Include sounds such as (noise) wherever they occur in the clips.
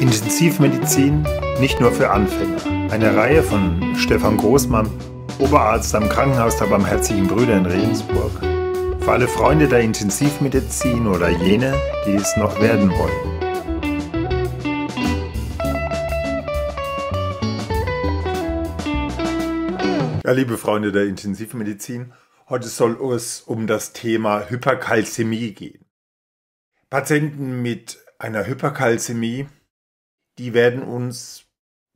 Intensivmedizin nicht nur für Anfänger. Eine Reihe von Stefan Großmann, Oberarzt am Krankenhaus der Barmherzigen Brüder in Regensburg. Für alle Freunde der Intensivmedizin oder jene, die es noch werden wollen. Ja, liebe Freunde der Intensivmedizin, heute soll es um das Thema Hyperkalzämie gehen. Patienten mit einer Hyperkalzämie die werden uns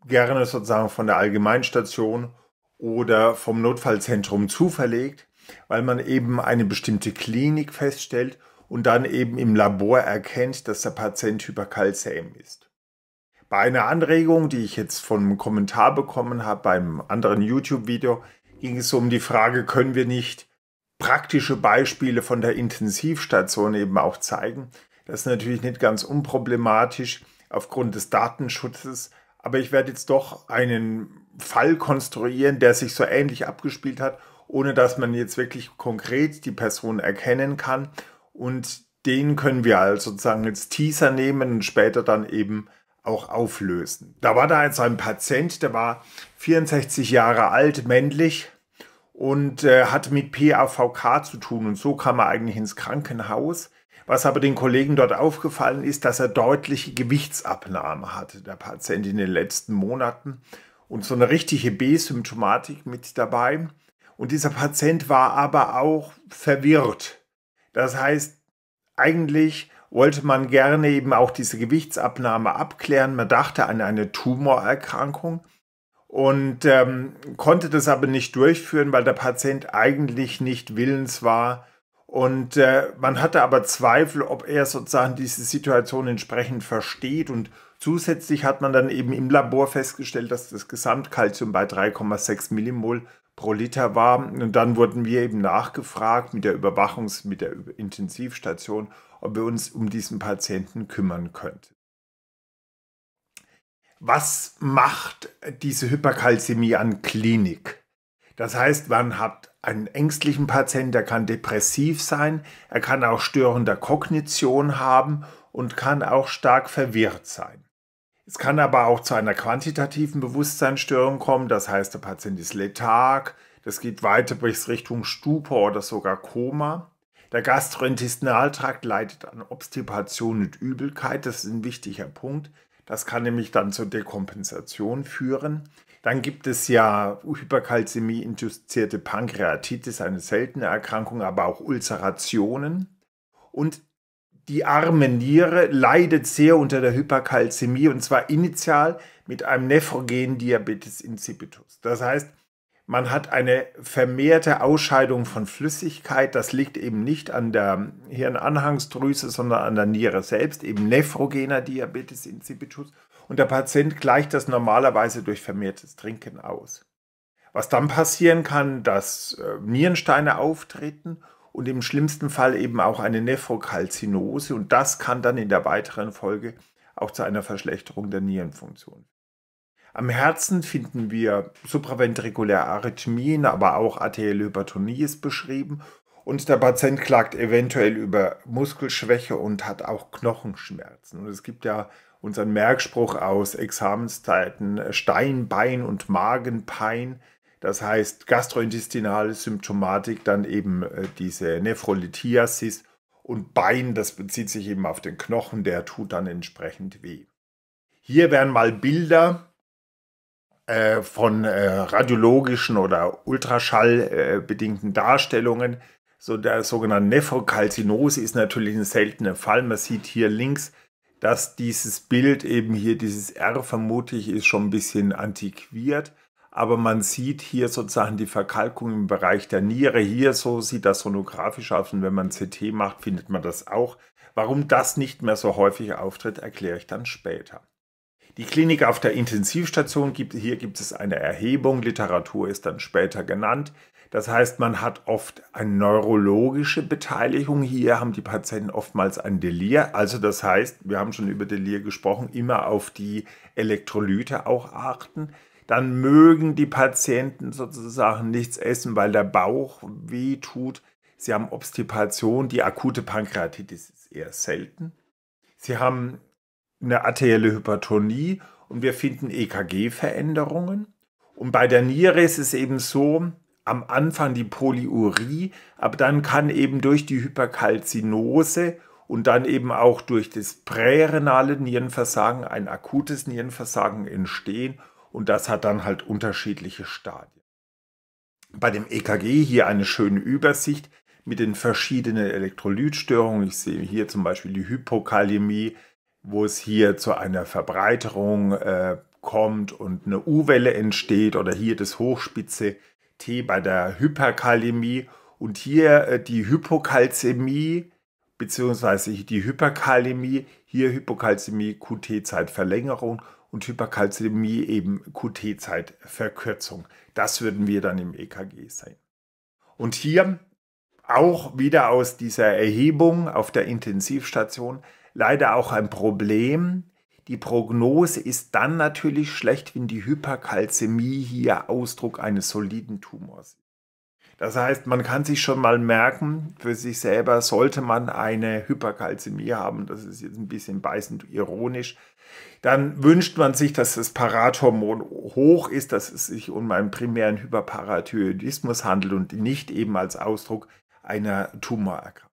gerne sozusagen von der Allgemeinstation oder vom Notfallzentrum zuverlegt, weil man eben eine bestimmte Klinik feststellt und dann eben im Labor erkennt, dass der Patient Hyperkalzäm ist. Bei einer Anregung, die ich jetzt vom Kommentar bekommen habe beim anderen YouTube-Video, ging es um die Frage, können wir nicht praktische Beispiele von der Intensivstation eben auch zeigen. Das ist natürlich nicht ganz unproblematisch, aufgrund des Datenschutzes. Aber ich werde jetzt doch einen Fall konstruieren, der sich so ähnlich abgespielt hat, ohne dass man jetzt wirklich konkret die Person erkennen kann. Und den können wir also sozusagen als Teaser nehmen und später dann eben auch auflösen. Da war da jetzt ein Patient, der war 64 Jahre alt, männlich und äh, hatte mit PAVK zu tun. Und so kam er eigentlich ins Krankenhaus. Was aber den Kollegen dort aufgefallen ist, dass er deutliche Gewichtsabnahme hatte, der Patient in den letzten Monaten und so eine richtige B-Symptomatik mit dabei. Und dieser Patient war aber auch verwirrt. Das heißt, eigentlich wollte man gerne eben auch diese Gewichtsabnahme abklären. Man dachte an eine Tumorerkrankung und ähm, konnte das aber nicht durchführen, weil der Patient eigentlich nicht willens war, und äh, man hatte aber Zweifel, ob er sozusagen diese Situation entsprechend versteht. Und zusätzlich hat man dann eben im Labor festgestellt, dass das Gesamtkalzium bei 3,6 Millimol pro Liter war. Und dann wurden wir eben nachgefragt mit der Überwachungs-, mit der Intensivstation, ob wir uns um diesen Patienten kümmern könnten. Was macht diese Hyperkalzämie an Klinik? Das heißt, man hat einen ängstlichen Patienten, der kann depressiv sein, er kann auch störende Kognition haben und kann auch stark verwirrt sein. Es kann aber auch zu einer quantitativen Bewusstseinsstörung kommen, das heißt, der Patient ist letharg, das geht weiter bis Richtung Stupor oder sogar Koma. Der Gastrointestinaltrakt leidet an Obstipation und Übelkeit, das ist ein wichtiger Punkt. Das kann nämlich dann zur Dekompensation führen. Dann gibt es ja Hyperkalzämie-induzierte Pankreatitis, eine seltene Erkrankung, aber auch Ulzerationen. Und die arme Niere leidet sehr unter der Hyperkalzämie und zwar initial mit einem nephrogenen Diabetes insipidus. Das heißt, man hat eine vermehrte Ausscheidung von Flüssigkeit. Das liegt eben nicht an der Hirnanhangsdrüse, sondern an der Niere selbst, eben nephrogener Diabetes insipidus und der Patient gleicht das normalerweise durch vermehrtes Trinken aus. Was dann passieren kann, dass äh, Nierensteine auftreten und im schlimmsten Fall eben auch eine Nephrokalzinose und das kann dann in der weiteren Folge auch zu einer Verschlechterung der Nierenfunktion. Am Herzen finden wir supraventrikuläre Arrhythmien, aber auch arterielle Hypertonie ist beschrieben und der Patient klagt eventuell über Muskelschwäche und hat auch Knochenschmerzen. Und es gibt ja unseren Merkspruch aus Examenszeiten äh, Steinbein und Magenpein. Das heißt gastrointestinale Symptomatik, dann eben äh, diese Nephrolithiasis und Bein, das bezieht sich eben auf den Knochen, der tut dann entsprechend weh. Hier werden mal Bilder äh, von radiologischen oder ultraschallbedingten Darstellungen so der sogenannte Nephrocalzinose ist natürlich ein seltener Fall. Man sieht hier links, dass dieses Bild eben hier, dieses R vermutlich ist schon ein bisschen antiquiert. Aber man sieht hier sozusagen die Verkalkung im Bereich der Niere. Hier so sieht das sonografisch aus. Und wenn man CT macht, findet man das auch. Warum das nicht mehr so häufig auftritt, erkläre ich dann später. Die Klinik auf der Intensivstation gibt, hier gibt es eine Erhebung, Literatur ist dann später genannt. Das heißt, man hat oft eine neurologische Beteiligung. Hier haben die Patienten oftmals ein Delir. Also das heißt, wir haben schon über Delir gesprochen, immer auf die Elektrolyte auch achten. Dann mögen die Patienten sozusagen nichts essen, weil der Bauch weh tut. Sie haben Obstipation, die akute Pankreatitis ist eher selten. Sie haben eine arterielle Hypertonie und wir finden EKG-Veränderungen. Und bei der Niere ist es eben so, am Anfang die Polyurie, aber dann kann eben durch die Hyperkalzinose und dann eben auch durch das prärenale Nierenversagen ein akutes Nierenversagen entstehen und das hat dann halt unterschiedliche Stadien. Bei dem EKG hier eine schöne Übersicht mit den verschiedenen Elektrolytstörungen. Ich sehe hier zum Beispiel die Hypokalämie, wo es hier zu einer Verbreiterung äh, kommt und eine U-Welle entsteht oder hier das Hochspitze T bei der Hyperkalämie und hier äh, die Hypokalzämie bzw. die Hyperkalämie, hier Hypokalzämie QT-Zeitverlängerung und Hyperkalzämie eben QT-Zeitverkürzung. Das würden wir dann im EKG sehen. Und hier auch wieder aus dieser Erhebung auf der Intensivstation leider auch ein Problem, die Prognose ist dann natürlich schlecht, wenn die Hyperkalzämie hier Ausdruck eines soliden Tumors ist. Das heißt, man kann sich schon mal merken, für sich selber sollte man eine Hyperkalzämie haben. Das ist jetzt ein bisschen beißend ironisch. Dann wünscht man sich, dass das Parathormon hoch ist, dass es sich um einen primären Hyperparathyroidismus handelt und nicht eben als Ausdruck einer Tumorerkrankung.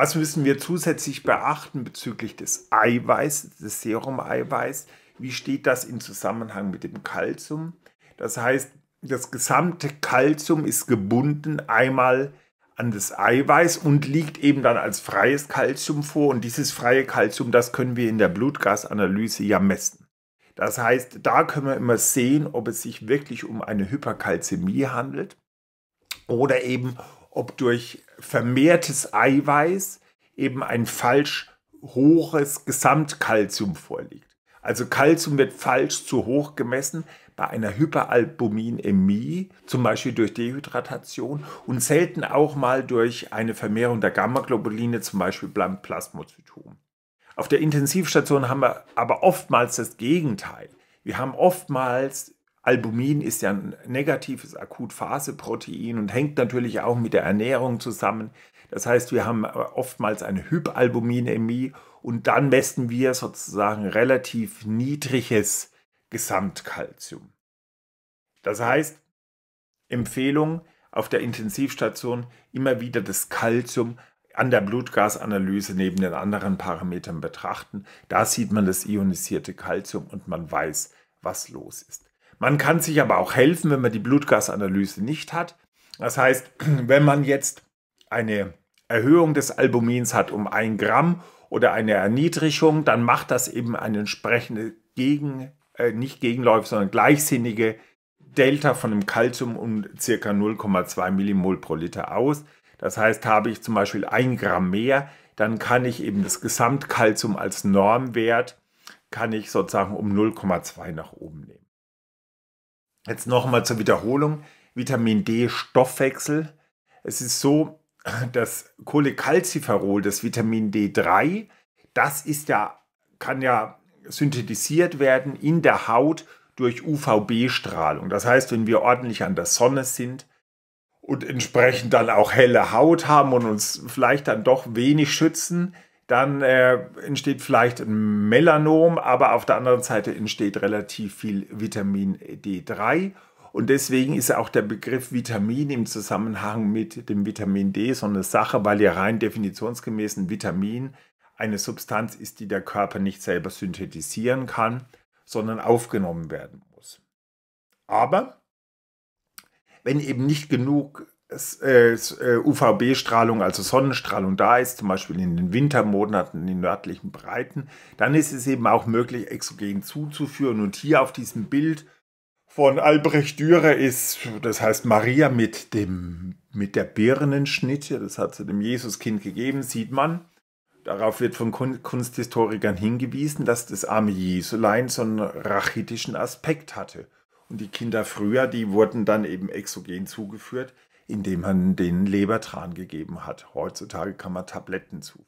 Was müssen wir zusätzlich beachten bezüglich des Eiweiß, des Serum-Eiweiß? Wie steht das im Zusammenhang mit dem Kalzium? Das heißt, das gesamte Kalzium ist gebunden einmal an das Eiweiß und liegt eben dann als freies Kalzium vor. Und dieses freie Kalzium, das können wir in der Blutgasanalyse ja messen. Das heißt, da können wir immer sehen, ob es sich wirklich um eine Hyperkalzämie handelt oder eben ob durch vermehrtes Eiweiß eben ein falsch hohes Gesamtkalzium vorliegt. Also Kalzium wird falsch zu hoch gemessen bei einer Hyperalbuminämie, zum Beispiel durch Dehydratation und selten auch mal durch eine Vermehrung der Gammaglobuline, zum Beispiel beim Plasmozytom. Auf der Intensivstation haben wir aber oftmals das Gegenteil. Wir haben oftmals Albumin ist ja ein negatives Akutphaseprotein und hängt natürlich auch mit der Ernährung zusammen. Das heißt, wir haben äh, oftmals eine Hyperalbuminämie und dann messen wir sozusagen relativ niedriges Gesamtkalzium. Das heißt, Empfehlung auf der Intensivstation immer wieder das Kalzium an der Blutgasanalyse neben den anderen Parametern betrachten. Da sieht man das ionisierte Kalzium und man weiß, was los ist. Man kann sich aber auch helfen, wenn man die Blutgasanalyse nicht hat. Das heißt, (clears throat) wenn man jetzt eine Erhöhung des Albumins hat um ein Gramm oder eine Erniedrigung, dann macht das eben eine entsprechende gegen, äh, nicht Gegenläufe, sondern gleichsinnige Delta von dem Kalzium um circa 0,2 Millimol pro Liter aus. Das heißt, habe ich zum Beispiel ein Gramm mehr, dann kann ich eben das Gesamtkalzium als Normwert, kann ich sozusagen um 0,2 nach oben nehmen. Jetzt nochmal zur Wiederholung. Vitamin D Stoffwechsel. Es ist so, (clears throat) dass Cholecalciferol, das Vitamin D3, das ist ja, kann ja synthetisiert werden in der Haut durch UVB-Strahlung. Das heißt, wenn wir ordentlich an der Sonne sind und entsprechend dann auch helle Haut haben und uns vielleicht dann doch wenig schützen, dann äh, entsteht vielleicht ein Melanom, aber auf der anderen Seite entsteht relativ viel Vitamin D3. Und deswegen ist auch der Begriff Vitamin im Zusammenhang mit dem Vitamin D so eine Sache, weil ja rein definitionsgemäß ein Vitamin eine Substanz ist, die der Körper nicht selber synthetisieren kann, sondern aufgenommen werden muss. Aber wenn eben nicht genug äh, äh, UVB-Strahlung, also Sonnenstrahlung da ist, zum Beispiel in den Wintermonaten in den nördlichen Breiten, dann ist es eben auch möglich, Exogen zuzuführen. Und hier auf diesem Bild von Albrecht Dürer ist, das heißt Maria mit, dem, mit der Birnenschnitte, das hat sie dem Jesuskind gegeben, sieht man. Darauf wird von Kunsthistorikern hingewiesen, dass das arme Jesulein so einen rachitischen Aspekt hatte. Und die Kinder früher, die wurden dann eben exogen zugeführt indem man den Lebertran gegeben hat. Heutzutage kann man Tabletten zuführen.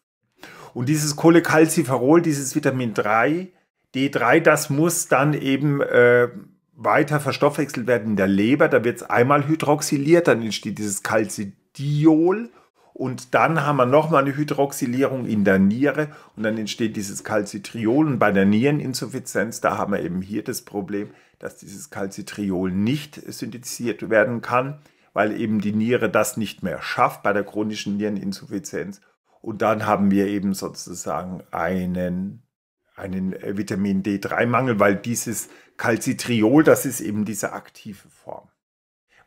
Und dieses Cholecalciferol, dieses Vitamin 3, D3, das muss dann eben äh, weiter verstoffwechselt werden in der Leber. Da wird es einmal hydroxyliert, dann entsteht dieses Calcidiol. Und dann haben wir nochmal eine Hydroxylierung in der Niere und dann entsteht dieses Calcitriol. Und bei der Niereninsuffizienz, da haben wir eben hier das Problem, dass dieses Calcitriol nicht synthetisiert werden kann weil eben die Niere das nicht mehr schafft bei der chronischen Niereninsuffizienz. Und dann haben wir eben sozusagen einen, einen Vitamin D3-Mangel, weil dieses Calcitriol, das ist eben diese aktive Form.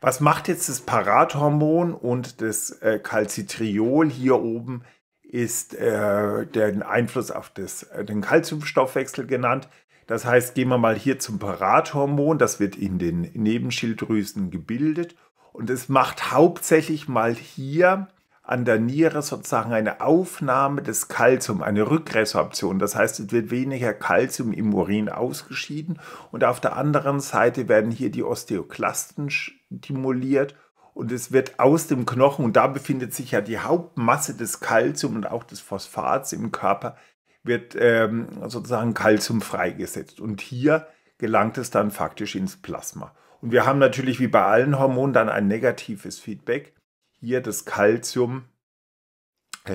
Was macht jetzt das Parathormon und das äh, Calcitriol hier oben? Ist äh, der Einfluss auf das, äh, den Kalziumstoffwechsel genannt. Das heißt, gehen wir mal hier zum Parathormon. Das wird in den Nebenschilddrüsen gebildet und es macht hauptsächlich mal hier an der Niere sozusagen eine Aufnahme des Kalziums, eine Rückresorption. Das heißt, es wird weniger Kalzium im Urin ausgeschieden und auf der anderen Seite werden hier die Osteoklasten stimuliert und es wird aus dem Knochen, und da befindet sich ja die Hauptmasse des Kalzium und auch des Phosphats im Körper, wird ähm, sozusagen Kalzium freigesetzt. Und hier gelangt es dann faktisch ins Plasma. Und wir haben natürlich wie bei allen Hormonen dann ein negatives Feedback. Hier das Calcium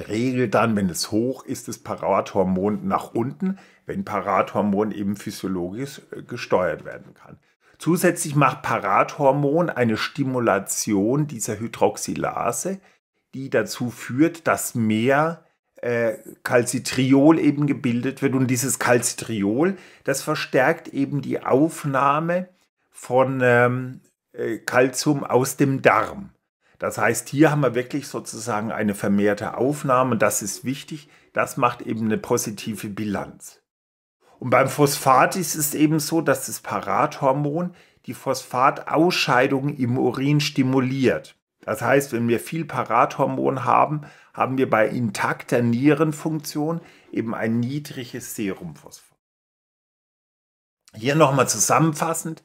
regelt dann, wenn es hoch ist, das Parathormon nach unten, wenn Parathormon eben physiologisch äh, gesteuert werden kann. Zusätzlich macht Parathormon eine Stimulation dieser Hydroxylase, die dazu führt, dass mehr äh, Calcitriol eben gebildet wird. Und dieses Calcitriol, das verstärkt eben die Aufnahme von ähm, Calcium äh, aus dem Darm. Das heißt, hier haben wir wirklich sozusagen eine vermehrte Aufnahme. Das ist wichtig. Das macht eben eine positive Bilanz. Und beim Phosphat ist es eben so, dass das Parathormon die Phosphatausscheidung im Urin stimuliert. Das heißt, wenn wir viel Parathormon haben, haben wir bei intakter Nierenfunktion eben ein niedriges Serumphosphat. Hier nochmal zusammenfassend,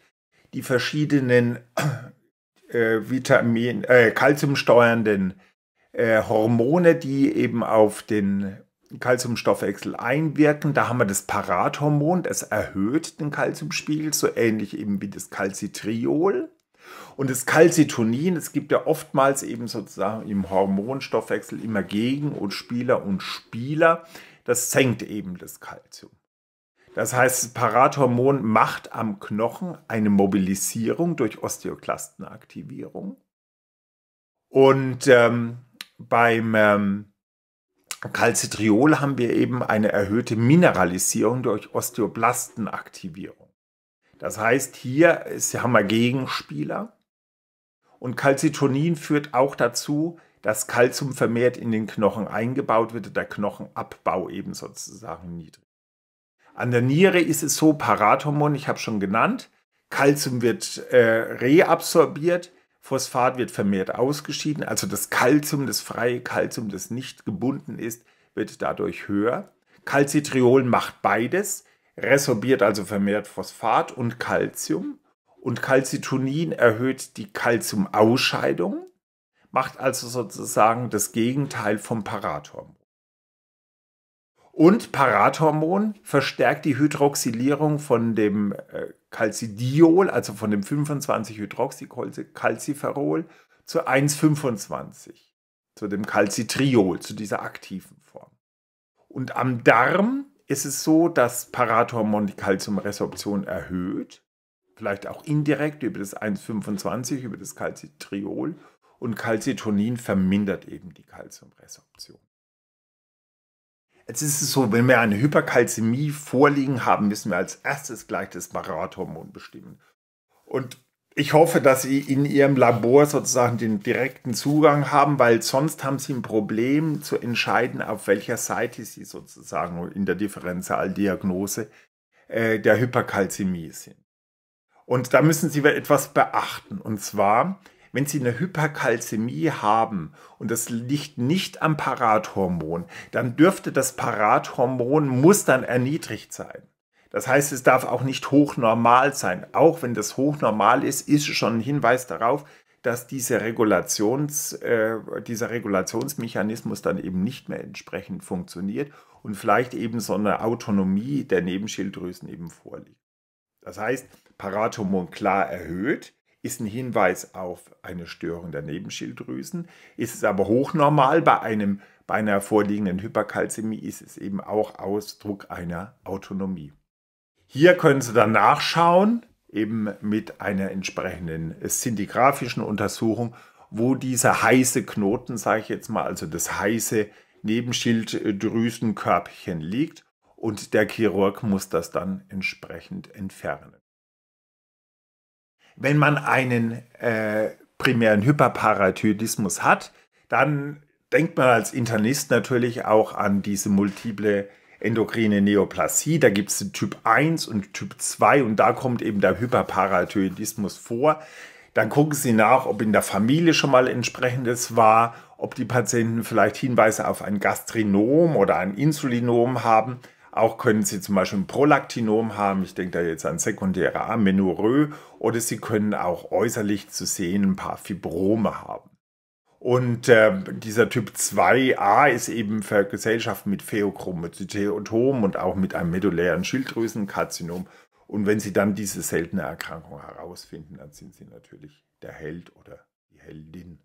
die verschiedenen äh, Vitamin, äh, äh, Hormone, die eben auf den Kalziumstoffwechsel einwirken. Da haben wir das Parathormon, das erhöht den Kalziumspiegel, so ähnlich eben wie das Calcitriol. Und das Calcitonin, es gibt ja oftmals eben sozusagen im Hormonstoffwechsel immer Gegen- und Spieler und Spieler. Das senkt eben das Kalzium. Das heißt, das Parathormon macht am Knochen eine Mobilisierung durch Osteoklastenaktivierung. Und ähm, beim ähm, Calcitriol haben wir eben eine erhöhte Mineralisierung durch Osteoblastenaktivierung. Das heißt, hier ist, haben wir Gegenspieler. Und Calcitonin führt auch dazu, dass Calcium vermehrt in den Knochen eingebaut wird, der Knochenabbau eben sozusagen niedrig. An der Niere ist es so, Parathormon, ich habe schon genannt, Calcium wird äh, reabsorbiert, Phosphat wird vermehrt ausgeschieden, also das Calcium, das freie Calcium, das nicht gebunden ist, wird dadurch höher. Calcitriol macht beides, resorbiert also vermehrt Phosphat und Calcium und Calcitonin erhöht die Calciumausscheidung, macht also sozusagen das Gegenteil vom Parathormon. Und Parathormon verstärkt die Hydroxylierung von dem äh, Calcidiol, also von dem 25-Hydroxycalciferol, zu 1,25, zu dem Calcitriol, zu dieser aktiven Form. Und am Darm ist es so, dass Parathormon die Calciumresorption erhöht, vielleicht auch indirekt über das 1,25, über das Calcitriol. Und Calcitonin vermindert eben die Calciumresorption. Jetzt ist es so, wenn wir eine Hyperkalzämie vorliegen haben, müssen wir als erstes gleich das marat bestimmen. Und ich hoffe, dass Sie in Ihrem Labor sozusagen den direkten Zugang haben, weil sonst haben Sie ein Problem zu entscheiden, auf welcher Seite Sie sozusagen in der Differentialdiagnose äh, der Hyperkalzämie sind. Und da müssen Sie etwas beachten. Und zwar, wenn Sie eine Hyperkalzämie haben und das liegt nicht am Parathormon, dann dürfte das Parathormon muss dann erniedrigt sein. Das heißt, es darf auch nicht hochnormal sein. Auch wenn das hochnormal ist, ist schon ein Hinweis darauf, dass diese Regulations, äh, dieser Regulationsmechanismus dann eben nicht mehr entsprechend funktioniert und vielleicht eben so eine Autonomie der Nebenschilddrüsen eben vorliegt. Das heißt, Parathormon klar erhöht, ist ein Hinweis auf eine Störung der Nebenschilddrüsen. Ist es aber hochnormal bei, einem, bei einer vorliegenden Hyperkalzämie, ist es eben auch Ausdruck einer Autonomie. Hier können Sie dann nachschauen, eben mit einer entsprechenden scintigraphischen Untersuchung, wo dieser heiße Knoten, sage ich jetzt mal, also das heiße Nebenschilddrüsenkörbchen liegt und der Chirurg muss das dann entsprechend entfernen wenn man einen äh, primären Hyperparathyroidismus hat, dann denkt man als Internist natürlich auch an diese multiple endokrine Neoplasie. Da gibt es Typ 1 und Typ 2 und da kommt eben der Hyperparathyroidismus vor. Dann gucken Sie nach, ob in der Familie schon mal entsprechendes war, ob die Patienten vielleicht Hinweise auf ein Gastrinom oder ein Insulinom haben. Auch können Sie zum Beispiel ein Prolaktinom haben, ich denke da jetzt an sekundäre Amenorrhoe, oder Sie können auch äußerlich zu sehen ein paar Fibrome haben. Und äh, dieser Typ 2a ist eben für Gesellschaften mit Pheochromocytom und auch mit einem medullären Schilddrüsenkarzinom. Und wenn Sie dann diese seltene Erkrankung herausfinden, dann sind Sie natürlich der Held oder die Heldin.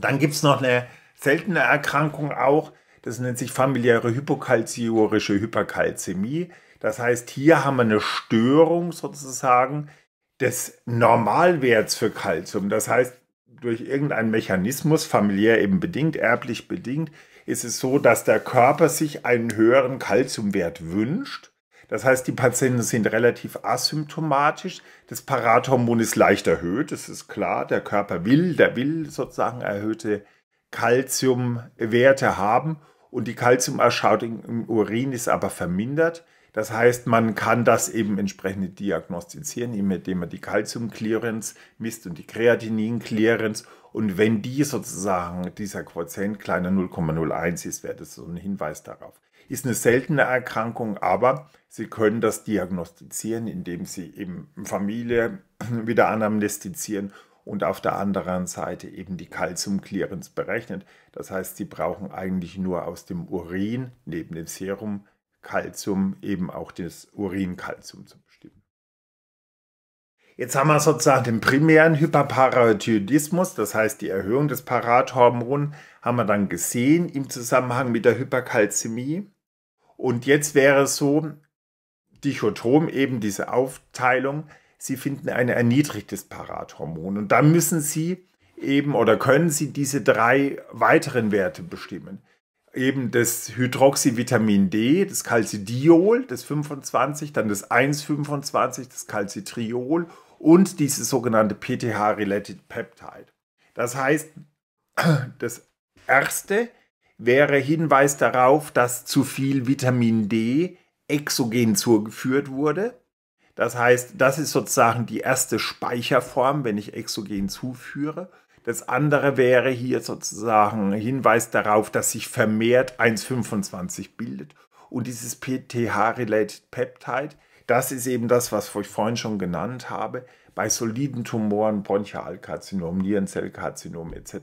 Dann gibt es noch eine seltene Erkrankung auch, das nennt sich familiäre hypokalziurische Hyperkalzämie. Das heißt, hier haben wir eine Störung sozusagen des Normalwerts für Kalzium. Das heißt, durch irgendeinen Mechanismus, familiär eben bedingt, erblich bedingt, ist es so, dass der Körper sich einen höheren Kalziumwert wünscht. Das heißt, die Patienten sind relativ asymptomatisch. Das Parathormon ist leicht erhöht, das ist klar. Der Körper will, der will sozusagen erhöhte Kalziumwerte haben und die Calciumarschautung im Urin ist aber vermindert. Das heißt, man kann das eben entsprechend diagnostizieren, indem man die Calcium-Clearance misst und die Kreatinin-Clearance. Und wenn die sozusagen dieser Quotient kleiner 0,01 ist, wäre das so ein Hinweis darauf. Ist eine seltene Erkrankung, aber Sie können das diagnostizieren, indem Sie eben Familie (clears throat) wieder anamnestizieren und auf der anderen Seite eben die Calcium-Clearance berechnen. Das heißt, sie brauchen eigentlich nur aus dem Urin neben dem Serum Calcium eben auch das urin zu bestimmen. Jetzt haben wir sozusagen den primären Hyperparathyroidismus, das heißt die Erhöhung des Parathormon, haben wir dann gesehen im Zusammenhang mit der Hyperkalzämie. Und jetzt wäre es so dichotom eben diese Aufteilung, Sie finden ein erniedrigtes Parathormon und dann müssen Sie eben oder können Sie diese drei weiteren Werte bestimmen? Eben das Hydroxyvitamin D, das Calcidiol, das 25, dann das 1,25, das Calcitriol und dieses sogenannte PTH-related Peptide. Das heißt, (clears throat) das erste wäre Hinweis darauf, dass zu viel Vitamin D exogen zugeführt wurde. Das heißt, das ist sozusagen die erste Speicherform, wenn ich exogen zuführe. Das andere wäre hier sozusagen ein Hinweis darauf, dass sich vermehrt 1,25 bildet. Und dieses PTH-related Peptide, das ist eben das, was ich vorhin schon genannt habe, bei soliden Tumoren, Bronchialkarzinom, Nierenzellkarzinom etc.,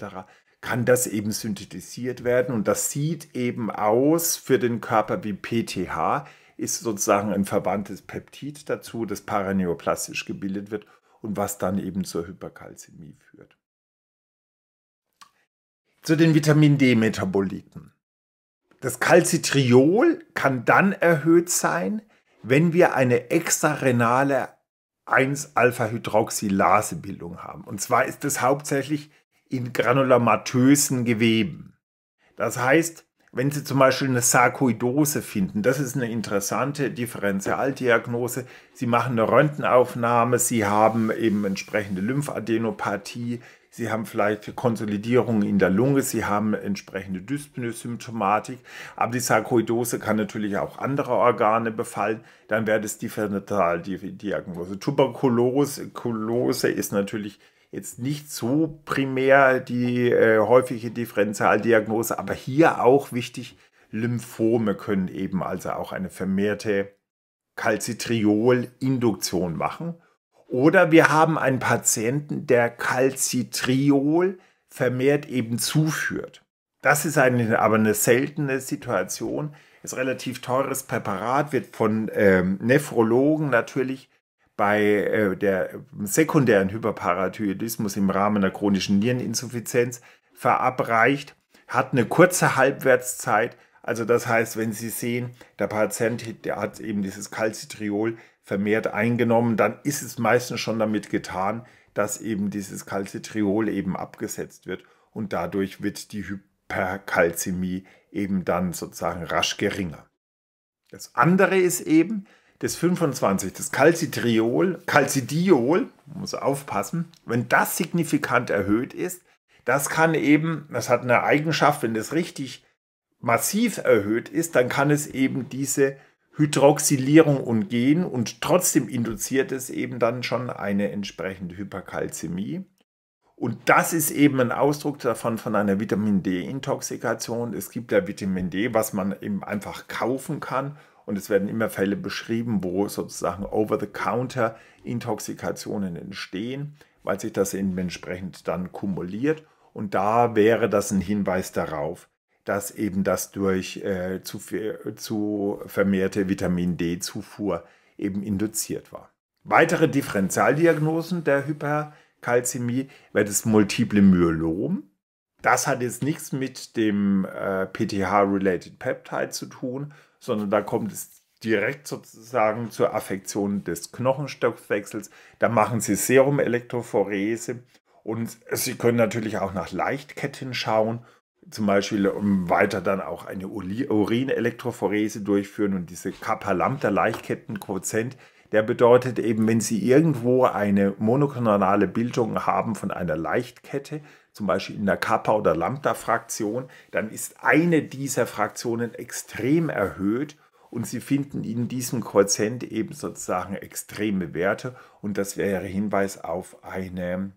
kann das eben synthetisiert werden. Und das sieht eben aus für den Körper wie PTH, ist sozusagen ein verwandtes Peptid dazu, das paraneoplastisch gebildet wird und was dann eben zur Hyperkalzämie führt zu den Vitamin D-Metaboliten. Das Calcitriol kann dann erhöht sein, wenn wir eine extrarenale 1-Alpha-Hydroxylase-Bildung haben. Und zwar ist das hauptsächlich in granulomatösen Geweben. Das heißt, wenn Sie zum Beispiel eine Sarkoidose finden, das ist eine interessante Differentialdiagnose. Sie machen eine Röntgenaufnahme, Sie haben eben entsprechende Lymphadenopathie, Sie haben vielleicht Konsolidierung in der Lunge, Sie haben entsprechende Dyspnoe-Symptomatik, aber die Sarkoidose kann natürlich auch andere Organe befallen, dann wäre das die Diagnose. Tuberkulose ist natürlich jetzt nicht so primär die äh, häufige Differentialdiagnose, aber hier auch wichtig, Lymphome können eben also auch eine vermehrte Calcitriol-Induktion machen. Oder wir haben einen Patienten, der Calcitriol vermehrt eben zuführt. Das ist eine, aber eine seltene Situation. Ist relativ teures Präparat, wird von ähm, Nephrologen natürlich bei äh, der sekundären Hyperparathyroidismus im Rahmen einer chronischen Niereninsuffizienz verabreicht, hat eine kurze Halbwertszeit. Also das heißt, wenn Sie sehen, der Patient der hat eben dieses Calcitriol, vermehrt eingenommen, dann ist es meistens schon damit getan, dass eben dieses Calcitriol eben abgesetzt wird und dadurch wird die Hyperkalzämie eben dann sozusagen rasch geringer. Das andere ist eben das 25, das Calcitriol, Calcidiol, muss aufpassen, wenn das signifikant erhöht ist, das kann eben, das hat eine Eigenschaft, wenn das richtig massiv erhöht ist, dann kann es eben diese Hydroxylierung umgehen und trotzdem induziert es eben dann schon eine entsprechende Hyperkalzämie. Und das ist eben ein Ausdruck davon von einer Vitamin D-Intoxikation. Es gibt ja Vitamin D, was man eben einfach kaufen kann. Und es werden immer Fälle beschrieben, wo sozusagen over-the-counter Intoxikationen entstehen, weil sich das eben entsprechend dann kumuliert. Und da wäre das ein Hinweis darauf dass eben das durch äh, zu, zu vermehrte Vitamin D-Zufuhr eben induziert war. Weitere Differentialdiagnosen der Hyperkalzämie wäre das multiple Myelom. Das hat jetzt nichts mit dem äh, PTH-related Peptide zu tun, sondern da kommt es direkt sozusagen zur Affektion des Knochenstoffwechsels. Da machen sie Serumelektrophorese und sie können natürlich auch nach Leichtketten schauen zum Beispiel um weiter dann auch eine Urinelektrophorese durchführen und diese Kappa-Lambda-Leichtkettenquotient, der bedeutet eben, wenn Sie irgendwo eine monoklonale Bildung haben von einer Leichtkette, zum Beispiel in der Kappa- oder Lambda-Fraktion, dann ist eine dieser Fraktionen extrem erhöht und Sie finden in diesem Quotient eben sozusagen extreme Werte und das wäre Hinweis auf eine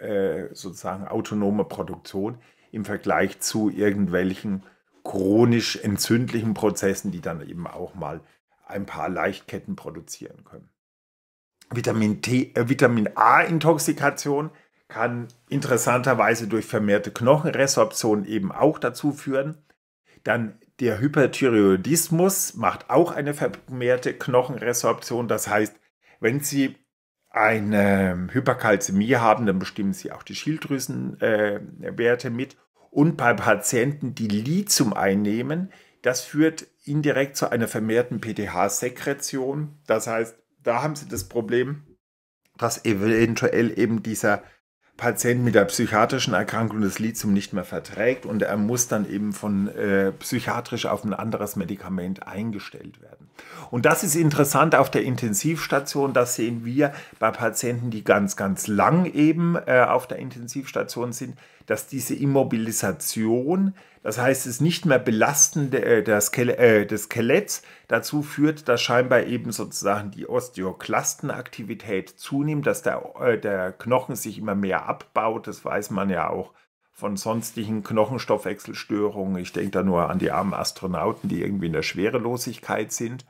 äh, sozusagen autonome Produktion, im Vergleich zu irgendwelchen chronisch entzündlichen Prozessen, die dann eben auch mal ein paar Leichtketten produzieren können. Vitamin, T, äh, Vitamin A-Intoxikation kann interessanterweise durch vermehrte Knochenresorption eben auch dazu führen. Dann der Hyperthyreoidismus macht auch eine vermehrte Knochenresorption. Das heißt, wenn Sie eine Hyperkalzämie haben, dann bestimmen Sie auch die Schilddrüsenwerte äh, mit und bei Patienten, die Lithium einnehmen, das führt indirekt zu einer vermehrten PTH-Sekretion. Das heißt, da haben Sie das Problem, dass eventuell eben dieser Patient mit der psychiatrischen Erkrankung das Lithium nicht mehr verträgt und er muss dann eben von äh, psychiatrisch auf ein anderes Medikament eingestellt werden. Und das ist interessant auf der Intensivstation, das sehen wir bei Patienten, die ganz, ganz lang eben äh, auf der Intensivstation sind, dass diese Immobilisation, das heißt es nicht mehr Belasten äh, des äh, Skeletts, dazu führt, dass scheinbar eben sozusagen die Osteoklastenaktivität zunimmt, dass der, äh, der Knochen sich immer mehr abbaut. Das weiß man ja auch von sonstigen Knochenstoffwechselstörungen. Ich denke da nur an die armen Astronauten, die irgendwie in der Schwerelosigkeit sind.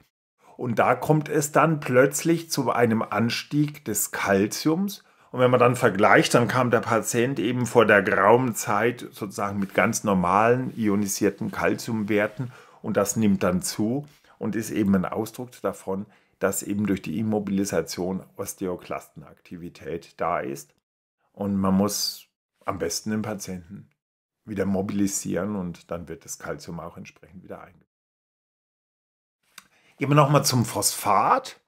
Und da kommt es dann plötzlich zu einem Anstieg des Kalziums und wenn man dann vergleicht, dann kam der Patient eben vor der grauen Zeit sozusagen mit ganz normalen ionisierten Kalziumwerten und das nimmt dann zu und ist eben ein Ausdruck davon, dass eben durch die Immobilisation Osteoklastenaktivität da ist. Und man muss am besten den Patienten wieder mobilisieren und dann wird das Kalzium auch entsprechend wieder eingebaut. Gehen wir nochmal zum Phosphat.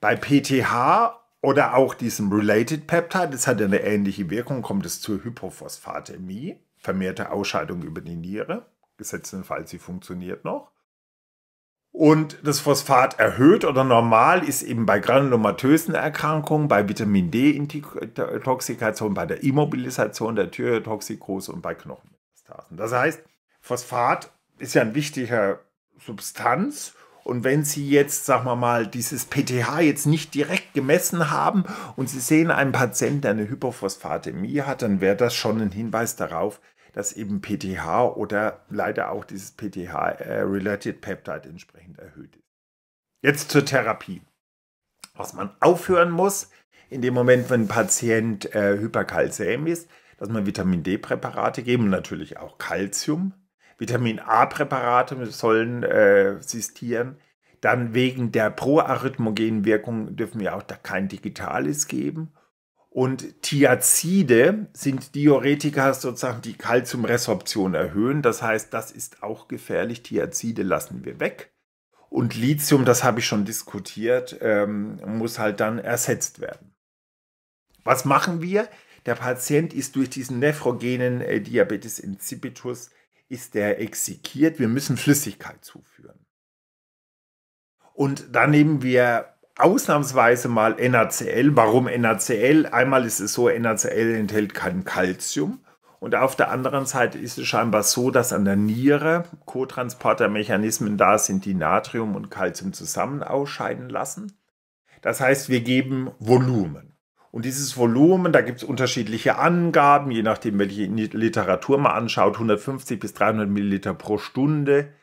Bei PTH oder auch diesem Related Peptide, das hat eine ähnliche Wirkung, kommt es zur Hypophosphatämie, vermehrte Ausscheidung über die Niere, gesetztenfalls sie funktioniert noch. Und das Phosphat erhöht oder normal ist eben bei granulomatösen Erkrankungen, bei Vitamin D-Intoxikation, bei der Immobilisation der Thyrotoxikose und bei Knochenmetastasen. Das heißt, Phosphat ist ja eine wichtige Substanz und wenn Sie jetzt, sagen wir mal, dieses PTH jetzt nicht direkt gemessen haben und Sie sehen einen Patienten, der eine Hypophosphatämie hat, dann wäre das schon ein Hinweis darauf, dass eben PTH oder leider auch dieses PTH-Related äh, Peptide entsprechend erhöht ist. Jetzt zur Therapie. Was man aufhören muss, in dem Moment, wenn ein Patient äh, hyperkalzäm ist, dass man Vitamin D-Präparate geben, natürlich auch Calcium. Vitamin A-Präparate sollen äh, existieren. Dann wegen der proarrhythmogenen Wirkung dürfen wir auch da kein Digitales geben. Und Thiazide sind Diuretika sozusagen, die Kalziumresorption erhöhen. Das heißt, das ist auch gefährlich. Thiazide lassen wir weg. Und Lithium, das habe ich schon diskutiert, ähm, muss halt dann ersetzt werden. Was machen wir? Der Patient ist durch diesen nephrogenen äh, Diabetes insipidus ist der exekiert, wir müssen Flüssigkeit zuführen. Und dann nehmen wir ausnahmsweise mal NaCl. Warum NaCl? Einmal ist es so, NaCl enthält kein Calcium. Und auf der anderen Seite ist es scheinbar so, dass an der Niere Co-Transportermechanismen da sind, die Natrium und Calcium zusammen ausscheiden lassen. Das heißt, wir geben Volumen. Und dieses Volumen, da gibt es unterschiedliche Angaben, je nachdem, welche Literatur man anschaut, 150 bis 300 Milliliter pro Stunde.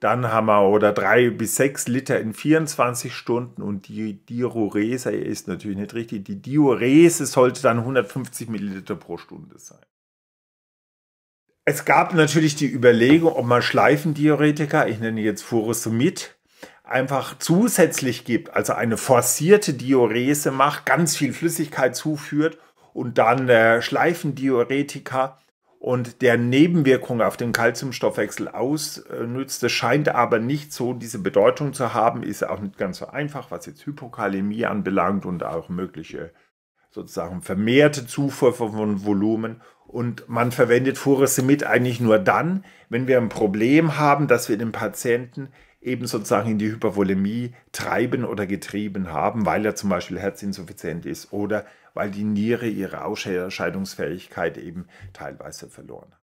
Dann haben wir oder drei bis sechs Liter in 24 Stunden und die Diurese ist natürlich nicht richtig. Die Diurese sollte dann 150 Milliliter pro Stunde sein. Es gab natürlich die Überlegung, ob man Schleifendiuretiker, ich nenne jetzt Furosemid, einfach zusätzlich gibt, also eine forcierte Diurese macht, ganz viel Flüssigkeit zuführt und dann äh, Schleifendiuretika und der Nebenwirkung auf den Kalziumstoffwechsel ausnützt. Das scheint aber nicht so diese Bedeutung zu haben, ist auch nicht ganz so einfach, was jetzt Hypokalämie anbelangt und auch mögliche sozusagen vermehrte Zufuhr von Volumen. Und man verwendet Furosemid eigentlich nur dann, wenn wir ein Problem haben, dass wir den Patienten eben sozusagen in die Hypervolemie treiben oder getrieben haben, weil er zum Beispiel herzinsuffizient ist oder weil die Niere ihre Ausscheidungsfähigkeit eben teilweise verloren hat.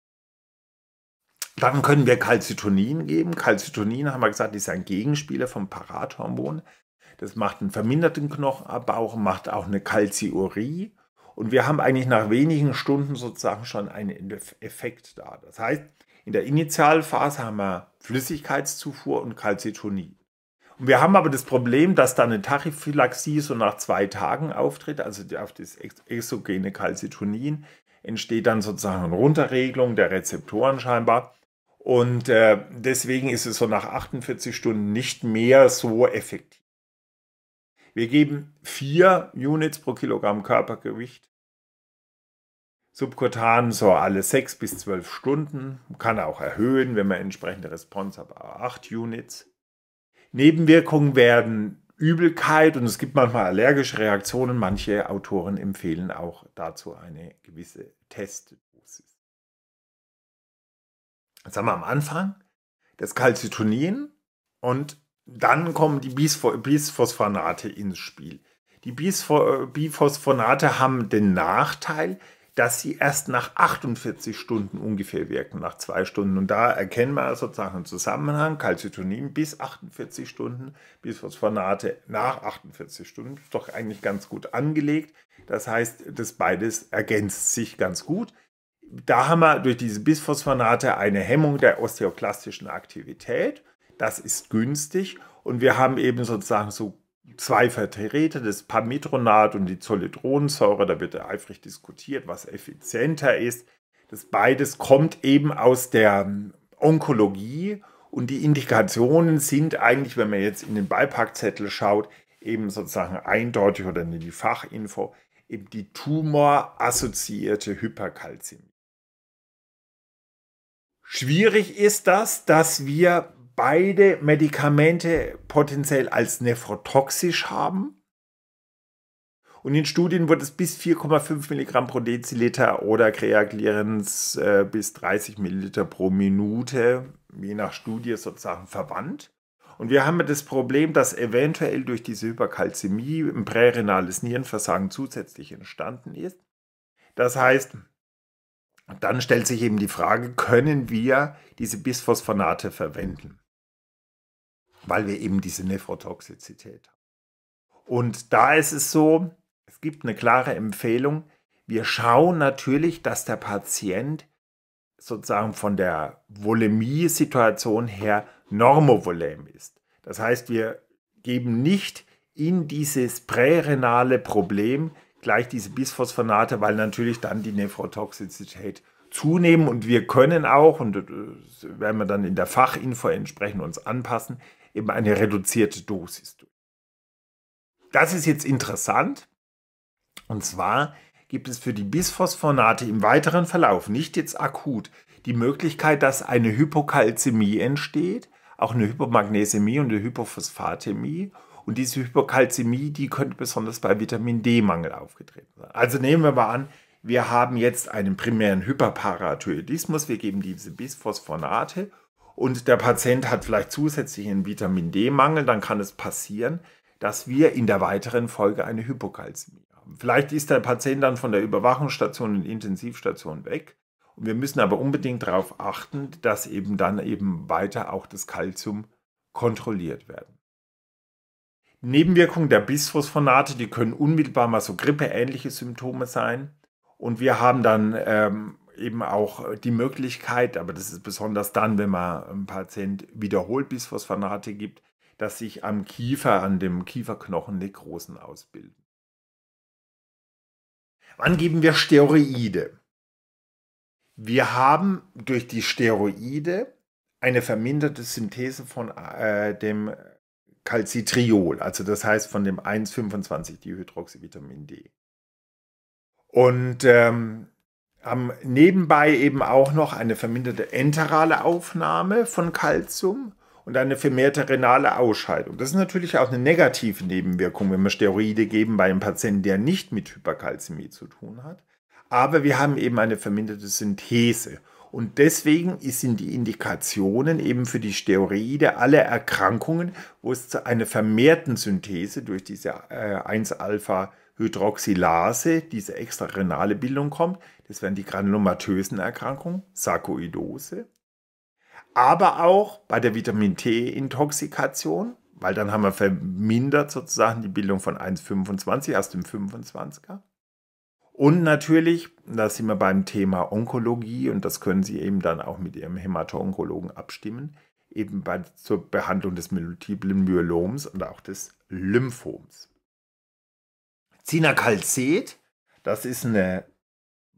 Dann können wir Calcitonin geben. Calcitonin, haben wir gesagt, ist ein Gegenspieler vom Parathormon. Das macht einen verminderten Knochenabbau, macht auch eine Calciurie. Und wir haben eigentlich nach wenigen Stunden sozusagen schon einen Effekt da. Das heißt, in der Initialphase haben wir Flüssigkeitszufuhr und Calcitonin. Und wir haben aber das Problem, dass dann eine Tachyphylaxie so nach zwei Tagen auftritt, also auf das exogene Calcitonin entsteht dann sozusagen eine Runterregelung der Rezeptoren scheinbar. Und äh, deswegen ist es so nach 48 Stunden nicht mehr so effektiv. Wir geben 4 Units pro Kilogramm Körpergewicht Subkutan so alle sechs bis zwölf Stunden, kann auch erhöhen, wenn man entsprechende Response hat, acht Units. Nebenwirkungen werden Übelkeit und es gibt manchmal allergische Reaktionen. Manche Autoren empfehlen auch dazu eine gewisse Testdosis. Jetzt haben wir am Anfang das Calcitonin und dann kommen die Bisphosphonate ins Spiel. Die Bisphosphonate haben den Nachteil, dass sie erst nach 48 Stunden ungefähr wirken, nach zwei Stunden. Und da erkennen wir also sozusagen einen Zusammenhang, Calcitonin bis 48 Stunden, bis Phosphonate nach 48 Stunden. Ist doch eigentlich ganz gut angelegt. Das heißt, das beides ergänzt sich ganz gut. Da haben wir durch diese Bisphosphonate eine Hemmung der osteoklastischen Aktivität. Das ist günstig. Und wir haben eben sozusagen so zwei Vertreter, das Pametronat und die Zolidronsäure. Da wird eifrig diskutiert, was effizienter ist. Das beides kommt eben aus der ähm, Onkologie und die Indikationen sind eigentlich, wenn man jetzt in den Beipackzettel schaut, eben sozusagen eindeutig oder in die Fachinfo, eben die tumorassoziierte Hyperkalzämie. Schwierig ist das, dass wir beide Medikamente potenziell als nephrotoxisch haben. Und in Studien wurde es bis 4,5 Milligramm pro Deziliter oder Kreaklierens äh, bis 30 Milliliter pro Minute, je nach Studie sozusagen, verwandt. Und wir haben das Problem, dass eventuell durch diese Hyperkalzämie ein prärenales Nierenversagen zusätzlich entstanden ist. Das heißt, dann stellt sich eben die Frage, können wir diese Bisphosphonate verwenden? weil wir eben diese Nephrotoxizität haben. Und da ist es so, es gibt eine klare Empfehlung. Wir schauen natürlich, dass der Patient sozusagen von der Volemie-Situation her normovolem ist. Das heißt, wir geben nicht in dieses prärenale Problem gleich diese Bisphosphonate, weil natürlich dann die Nephrotoxizität zunehmen und wir können auch, und das äh, werden wir dann in der Fachinfo entsprechend uns anpassen, eben eine reduzierte Dosis durch. Das ist jetzt interessant. Und zwar gibt es für die Bisphosphonate im weiteren Verlauf, nicht jetzt akut, die Möglichkeit, dass eine Hypokalzämie entsteht, auch eine Hypomagnesämie und eine Hypophosphatämie. Und diese Hypokalzämie, die könnte besonders bei Vitamin D-Mangel aufgetreten sein. Also nehmen wir mal an, wir haben jetzt einen primären Hyperparathyroidismus, wir geben diese Bisphosphonate und der Patient hat vielleicht zusätzlich einen Vitamin D-Mangel, dann kann es passieren, dass wir in der weiteren Folge eine Hypokalzämie haben. Vielleicht ist der Patient dann von der Überwachungsstation und Intensivstation weg. Und wir müssen aber unbedingt darauf achten, dass eben dann eben weiter auch das Kalzium kontrolliert werden. Nebenwirkungen der Bisphosphonate, die können unmittelbar mal so grippeähnliche Symptome sein. Und wir haben dann ähm, eben auch äh, die Möglichkeit, aber das ist besonders dann, wenn man einem Patient wiederholt Bisphosphonate gibt, dass sich am Kiefer, an dem Kieferknochen Nekrosen ausbilden. Wann geben wir Steroide? Wir haben durch die Steroide eine verminderte Synthese von äh, dem Calcitriol, also das heißt von dem 1,25 Dihydroxyvitamin D. Und ähm, haben nebenbei eben auch noch eine verminderte enterale Aufnahme von Kalzium und eine vermehrte renale Ausscheidung. Das ist natürlich auch eine negative Nebenwirkung, wenn wir Steroide geben bei einem Patienten, der nicht mit Hyperkalzämie zu tun hat. Aber wir haben eben eine verminderte Synthese. Und deswegen sind die Indikationen eben für die Steroide alle Erkrankungen, wo es zu einer vermehrten Synthese durch diese 1-Alpha- äh, synthese Hydroxylase, diese extrarenale Bildung kommt. Das wären die granulomatösen Erkrankungen, Sarkoidose. Aber auch bei der Vitamin T-Intoxikation, weil dann haben wir vermindert sozusagen die Bildung von 1,25 aus dem 25er. Und natürlich, da sind wir beim Thema Onkologie und das können Sie eben dann auch mit Ihrem Hämato-Onkologen abstimmen, eben bei, zur Behandlung des multiplen Myeloms und auch des Lymphoms. Sinakalcet, das ist eine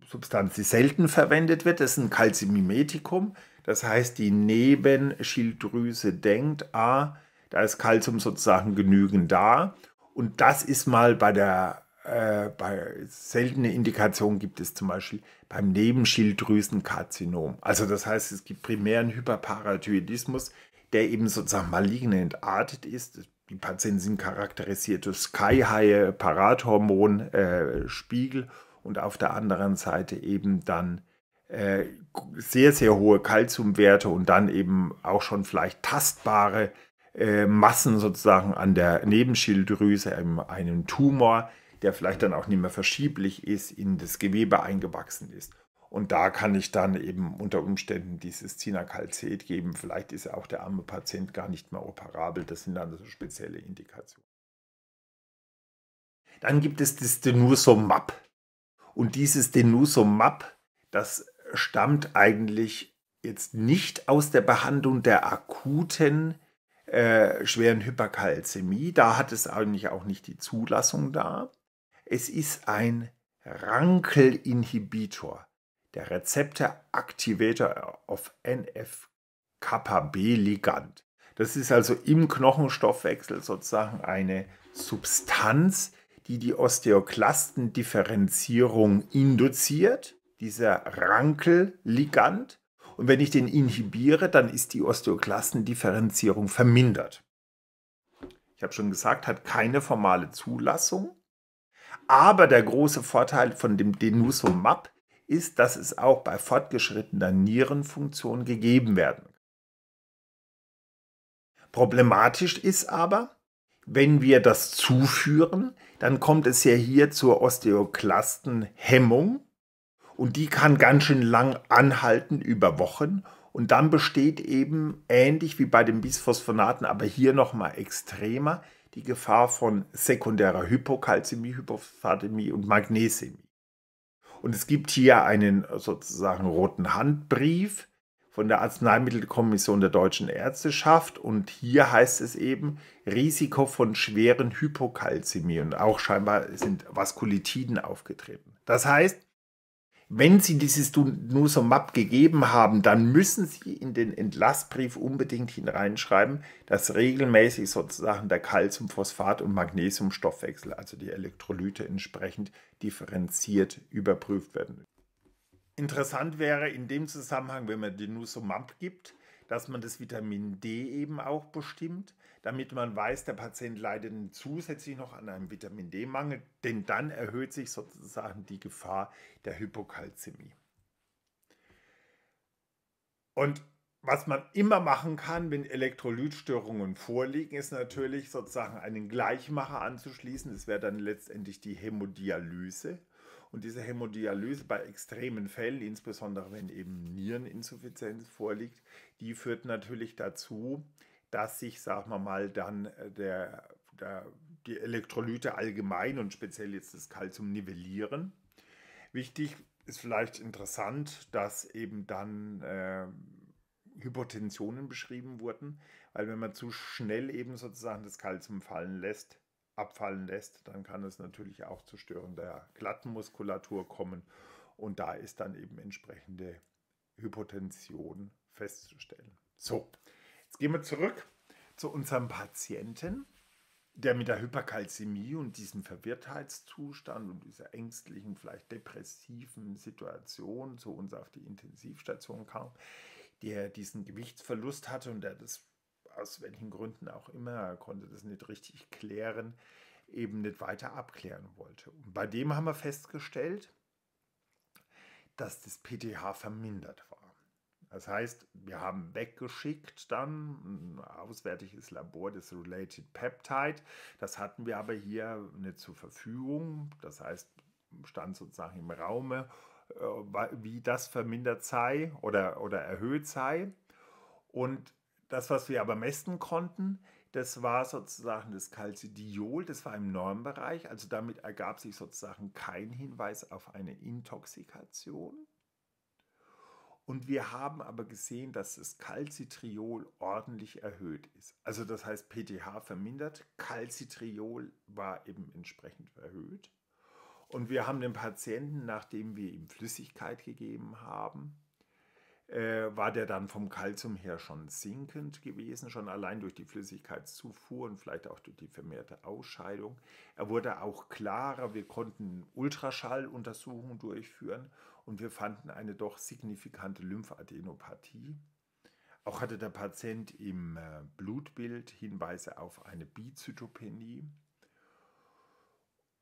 Substanz, die selten verwendet wird. Das ist ein Calcimimetikum. Das heißt, die Nebenschilddrüse denkt, ah, da ist Kalzium sozusagen genügend da. Und das ist mal bei der äh, bei seltenen Indikationen gibt es zum Beispiel beim Nebenschilddrüsenkarzinom. Also das heißt, es gibt primären Hyperparathyroidismus, der eben sozusagen malignant entartet ist die Patienten charakterisierte Sky-High Parathormon äh, Spiegel und auf der anderen Seite eben dann äh, sehr, sehr hohe Kalziumwerte und dann eben auch schon vielleicht tastbare äh, Massen sozusagen an der Nebenschilddrüse, einem, einem Tumor, der vielleicht dann auch nicht mehr verschieblich ist, in das Gewebe eingewachsen ist. Und da kann ich dann eben unter Umständen dieses Zinakalzet geben. Vielleicht ist ja auch der arme Patient gar nicht mehr operabel. Das sind dann so spezielle Indikationen. Dann gibt es das Denusomab. Und dieses Denusomab, das stammt eigentlich jetzt nicht aus der Behandlung der akuten äh, schweren Hyperkalzämie. Da hat es eigentlich auch nicht die Zulassung da. Es ist ein Rankelinhibitor der Rezeptor Activator of NF-Kappa-B-Ligand. Das ist also im Knochenstoffwechsel sozusagen eine Substanz, die die Osteoklastendifferenzierung induziert, dieser Rankel-Ligand. Und wenn ich den inhibiere, dann ist die Osteoklastendifferenzierung vermindert. Ich habe schon gesagt, hat keine formale Zulassung. Aber der große Vorteil von dem Denusumab ist, dass es auch bei fortgeschrittener Nierenfunktion gegeben werden kann. Problematisch ist aber, wenn wir das zuführen, dann kommt es ja hier zur Osteoklastenhemmung und die kann ganz schön lang anhalten über Wochen und dann besteht eben ähnlich wie bei den Bisphosphonaten, aber hier nochmal extremer die Gefahr von sekundärer Hypokalzämie, Hypophosphatämie und Magnesämie. Und es gibt hier einen sozusagen roten Handbrief von der Arzneimittelkommission der deutschen Ärzteschaft und hier heißt es eben Risiko von schweren Hypokalzämien auch scheinbar sind Vaskulitiden aufgetreten. Das heißt, wenn Sie dieses Nusum-Map gegeben haben, dann müssen Sie in den Entlassbrief unbedingt hineinschreiben, dass regelmäßig sozusagen der Calcium-, Phosphat- und Magnesiumstoffwechsel, also die Elektrolyte entsprechend differenziert überprüft werden. Interessant wäre in dem Zusammenhang, wenn man den nusum gibt, dass man das Vitamin D eben auch bestimmt damit man weiß, der Patient leidet zusätzlich noch an einem Vitamin D-Mangel, denn dann erhöht sich sozusagen die Gefahr der Hypokalzämie. Und was man immer machen kann, wenn Elektrolytstörungen vorliegen, ist natürlich sozusagen einen Gleichmacher anzuschließen. Das wäre dann letztendlich die Hämodialyse. Und diese Hämodialyse bei extremen Fällen, insbesondere wenn eben Niereninsuffizienz vorliegt, die führt natürlich dazu, dass sich, sagen wir mal, dann äh, der, der, die Elektrolyte allgemein und speziell jetzt das Kalzium nivellieren. Wichtig ist vielleicht interessant, dass eben dann äh, Hypotensionen beschrieben wurden, weil wenn man zu schnell eben sozusagen das Kalzium fallen lässt, abfallen lässt, dann kann es natürlich auch zu Störung der glatten Muskulatur kommen und da ist dann eben entsprechende Hypotension festzustellen. So, Jetzt gehen wir zurück zu unserem Patienten, der mit der Hyperkalzämie und diesem Verwirrtheitszustand und dieser ängstlichen, vielleicht depressiven Situation zu uns auf die Intensivstation kam, der diesen Gewichtsverlust hatte und der das aus welchen Gründen auch immer, konnte das nicht richtig klären, eben nicht weiter abklären wollte. Und bei dem haben wir festgestellt, dass das PTH vermindert das heißt, wir haben weggeschickt dann ein auswärtiges Labor des Related Peptide. Das hatten wir aber hier nicht zur Verfügung. Das heißt, stand sozusagen im Raume, äh, wie das vermindert sei oder, oder erhöht sei. Und das, was wir aber messen konnten, das war sozusagen das Calcidiol, das war im Normbereich. Also damit ergab sich sozusagen kein Hinweis auf eine Intoxikation. Und wir haben aber gesehen, dass das Calcitriol ordentlich erhöht ist. Also das heißt PTH vermindert, Calcitriol war eben entsprechend erhöht. Und wir haben den Patienten, nachdem wir ihm Flüssigkeit gegeben haben, äh, war der dann vom Kalzium her schon sinkend gewesen, schon allein durch die Flüssigkeitszufuhr und vielleicht auch durch die vermehrte Ausscheidung. Er wurde auch klarer, wir konnten Ultraschalluntersuchungen durchführen und wir fanden eine doch signifikante Lymphadenopathie. Auch hatte der Patient im äh, Blutbild Hinweise auf eine Bizytopenie.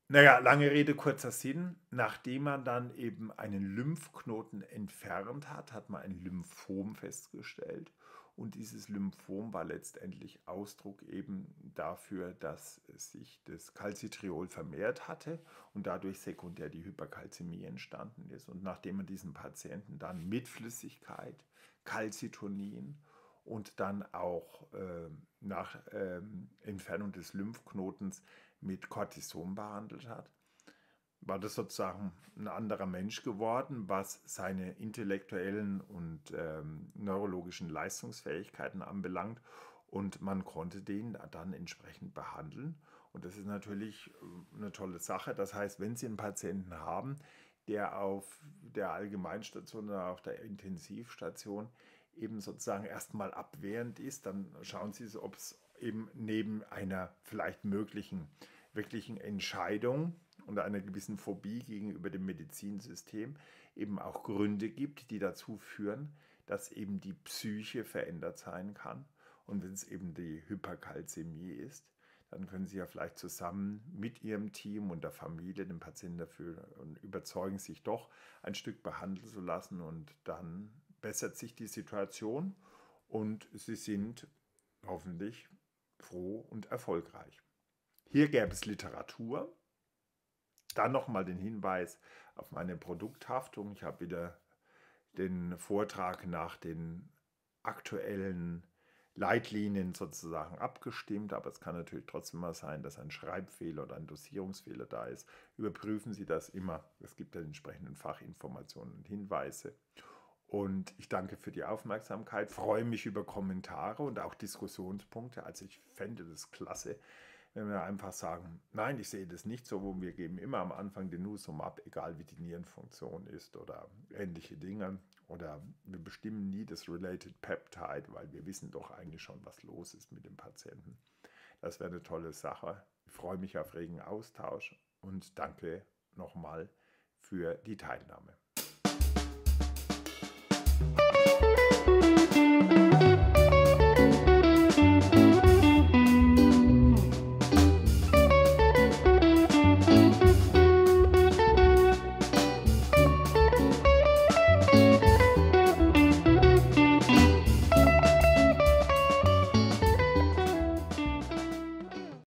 Naja, lange Rede, kurzer Sinn. Nachdem man dann eben einen Lymphknoten entfernt hat, hat man ein Lymphom festgestellt. Und dieses Lymphom war letztendlich Ausdruck eben dafür, dass sich das Calcitriol vermehrt hatte und dadurch sekundär die Hyperkalzämie entstanden ist. Und nachdem man diesen Patienten dann mit Flüssigkeit, Calcitonin und dann auch äh, nach äh, Entfernung des Lymphknotens mit Cortison behandelt hat, war das sozusagen ein anderer Mensch geworden, was seine intellektuellen und ähm, neurologischen Leistungsfähigkeiten anbelangt. Und man konnte den dann entsprechend behandeln. Und das ist natürlich äh, eine tolle Sache. Das heißt, wenn Sie einen Patienten haben, der auf der Allgemeinstation oder auf der Intensivstation eben sozusagen erstmal abwehrend ist, dann schauen Sie, ob es eben neben einer vielleicht möglichen, wirklichen Entscheidung, und einer gewissen Phobie gegenüber dem Medizinsystem eben auch Gründe gibt, die dazu führen, dass eben die Psyche verändert sein kann. Und wenn es eben die Hyperkalzämie ist, dann können Sie ja vielleicht zusammen mit Ihrem Team und der Familie den Patienten dafür überzeugen, sich doch ein Stück behandeln zu lassen und dann bessert sich die Situation und Sie sind hoffentlich froh und erfolgreich. Hier gäbe es Literatur, dann nochmal den Hinweis auf meine Produkthaftung. Ich habe wieder den Vortrag nach den aktuellen Leitlinien sozusagen abgestimmt, aber es kann natürlich trotzdem mal sein, dass ein Schreibfehler oder ein Dosierungsfehler da ist. Überprüfen Sie das immer. Es gibt dann entsprechenden Fachinformationen und Hinweise. Und ich danke für die Aufmerksamkeit, freue mich über Kommentare und auch Diskussionspunkte. Also ich fände das klasse, wenn wir einfach sagen, nein, ich sehe das nicht so, wo wir geben immer am Anfang den Nusum ab, egal wie die Nierenfunktion ist oder ähnliche Dinge. Oder wir bestimmen nie das Related Peptide, weil wir wissen doch eigentlich schon, was los ist mit dem Patienten. Das wäre eine tolle Sache. Ich freue mich auf regen Austausch und danke nochmal für die Teilnahme.